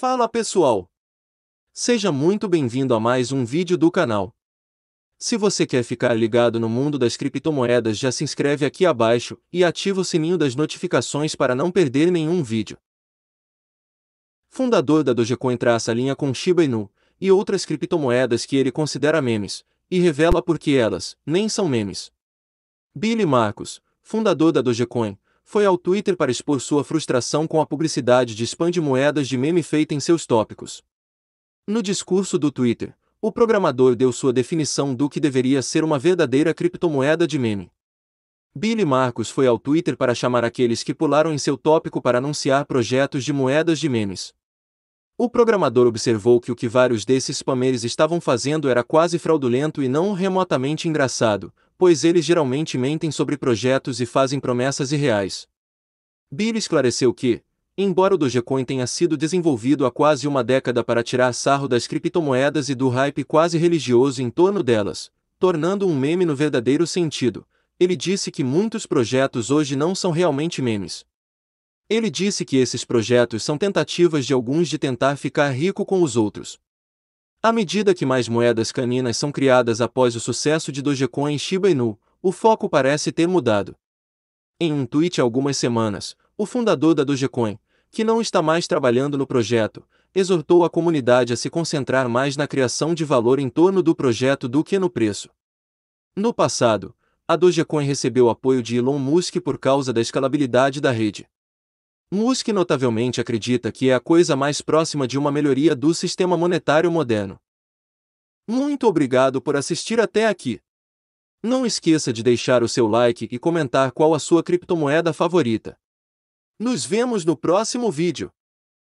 Fala pessoal! Seja muito bem-vindo a mais um vídeo do canal. Se você quer ficar ligado no mundo das criptomoedas já se inscreve aqui abaixo e ativa o sininho das notificações para não perder nenhum vídeo. Fundador da Dogecoin traça linha com Shiba Inu e outras criptomoedas que ele considera memes, e revela por que elas nem são memes. Billy Marcos, fundador da Dogecoin, foi ao Twitter para expor sua frustração com a publicidade de spam de moedas de meme feita em seus tópicos. No discurso do Twitter, o programador deu sua definição do que deveria ser uma verdadeira criptomoeda de meme. Billy Marcos foi ao Twitter para chamar aqueles que pularam em seu tópico para anunciar projetos de moedas de memes. O programador observou que o que vários desses spammers estavam fazendo era quase fraudulento e não remotamente engraçado, pois eles geralmente mentem sobre projetos e fazem promessas irreais. Bill esclareceu que, embora o Dogecoin tenha sido desenvolvido há quase uma década para tirar sarro das criptomoedas e do hype quase religioso em torno delas, tornando um meme no verdadeiro sentido, ele disse que muitos projetos hoje não são realmente memes. Ele disse que esses projetos são tentativas de alguns de tentar ficar rico com os outros, à medida que mais moedas caninas são criadas após o sucesso de Dogecoin e Shiba Inu, o foco parece ter mudado. Em um tweet há algumas semanas, o fundador da Dogecoin, que não está mais trabalhando no projeto, exortou a comunidade a se concentrar mais na criação de valor em torno do projeto do que no preço. No passado, a Dogecoin recebeu apoio de Elon Musk por causa da escalabilidade da rede. Musk notavelmente acredita que é a coisa mais próxima de uma melhoria do sistema monetário moderno. Muito obrigado por assistir até aqui. Não esqueça de deixar o seu like e comentar qual a sua criptomoeda favorita. Nos vemos no próximo vídeo.